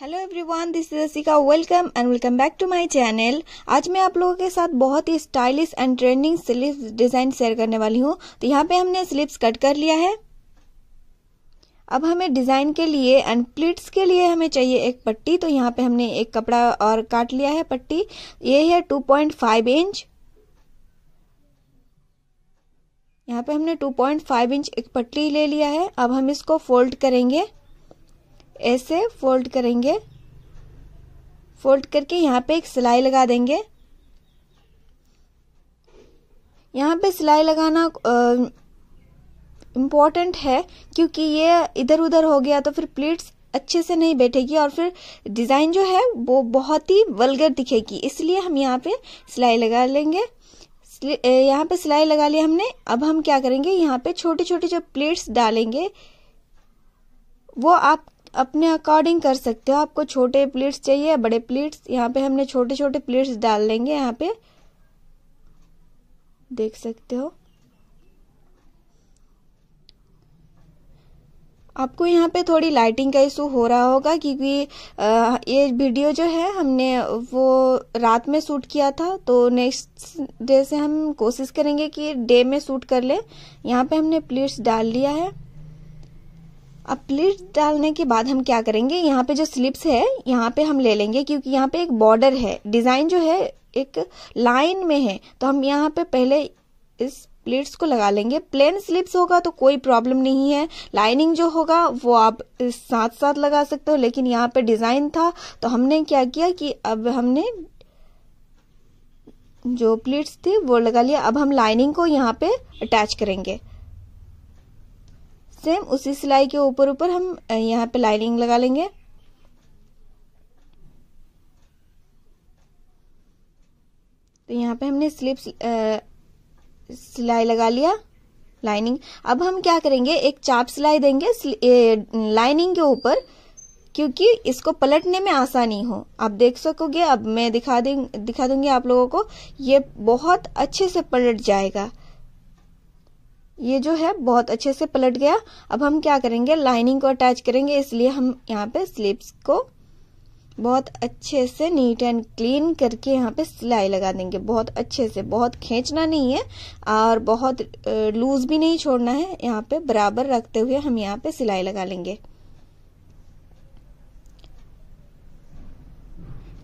hello everyone this is Rasika welcome and welcome back to my channel आज मैं आप लोगों के साथ बहुत ही stylish and trending sleeve design share करने वाली हूँ तो यहाँ पे हमने स्लीव्स कट कर लिया है अब हमें डिजाइन के लिए एंड प्लीट्स के लिए हमें चाहिए एक पट्टी तो यहाँ पे हमने एक कपड़ा और काट लिया है पट्टी ये है टू इंच यहाँ पे हमने टू पॉइंट फाइव इंच एक पट्टी ले लिया है अब हम इसको फोल्ड करेंगे ऐसे फोल्ड करेंगे फोल्ड करके यहाँ पे एक सिलाई लगा देंगे यहाँ पे सिलाई लगाना इम्पॉर्टेंट है क्योंकि ये इधर उधर हो गया तो फिर प्लेट्स अच्छे से नहीं बैठेगी और फिर डिज़ाइन जो है वो बहुत ही वलगर दिखेगी इसलिए हम यहाँ पे सिलाई लगा लेंगे यहाँ पे सिलाई लगा ली हमने अब हम क्या करेंगे यहाँ पे छोटे छोटे जो प्लेट्स डालेंगे वो आप अपने अकॉर्डिंग कर सकते हो आपको छोटे प्लेट्स चाहिए या बड़े प्लेट्स यहाँ पे हमने छोटे छोटे प्लेट्स डाल लेंगे यहाँ पे देख सकते हो आपको यहाँ पे थोड़ी लाइटिंग का इशू हो रहा होगा क्योंकि ये वीडियो जो है हमने वो रात में शूट किया था तो नेक्स्ट डे से हम कोशिश करेंगे कि डे में शूट कर ले यहाँ पे हमने प्लेट्स डाल लिया है अब प्लीट डालने के बाद हम क्या करेंगे यहाँ पे जो स्लिप्स है यहाँ पे हम ले लेंगे क्योंकि यहाँ पे एक बॉर्डर है डिजाइन जो है एक लाइन में है तो हम यहाँ पे पहले इस प्लीट्स को लगा लेंगे प्लेन स्लिप्स होगा तो कोई प्रॉब्लम नहीं है लाइनिंग जो होगा वो आप साथ साथ लगा सकते हो लेकिन यहाँ पे डिजाइन था तो हमने क्या किया कि अब हमने जो प्लीट्स थी वो लगा लिया अब हम लाइनिंग को यहाँ पे अटैच करेंगे सेम उसी सिलाई के ऊपर ऊपर हम यहाँ पे लाइनिंग लगा लेंगे तो यहाँ पे हमने स्लिप सिलाई लगा लिया लाइनिंग अब हम क्या करेंगे एक चाप सिलाई देंगे लाइनिंग के ऊपर क्योंकि इसको पलटने में आसानी हो आप देख सकोगे अब मैं दिखा दें दिखा दूंगी आप लोगों को ये बहुत अच्छे से पलट जाएगा ये जो है बहुत अच्छे से पलट गया अब हम क्या करेंगे लाइनिंग को अटैच करेंगे इसलिए हम यहाँ पे स्लीप्स को बहुत अच्छे से नीट एंड क्लीन करके यहाँ पे सिलाई लगा देंगे बहुत अच्छे से बहुत खींचना नहीं है और बहुत लूज भी नहीं छोड़ना है यहाँ पे बराबर रखते हुए हम यहाँ पे सिलाई लगा लेंगे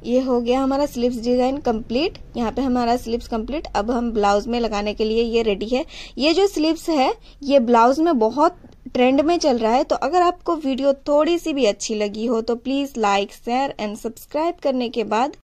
ये हो गया हमारा स्लीव्स डिजाइन कंप्लीट यहाँ पे हमारा स्लीव्स कंप्लीट अब हम ब्लाउज में लगाने के लिए ये रेडी है ये जो स्लीव्स है ये ब्लाउज में बहुत ट्रेंड में चल रहा है तो अगर आपको वीडियो थोड़ी सी भी अच्छी लगी हो तो please like share and subscribe करने के बाद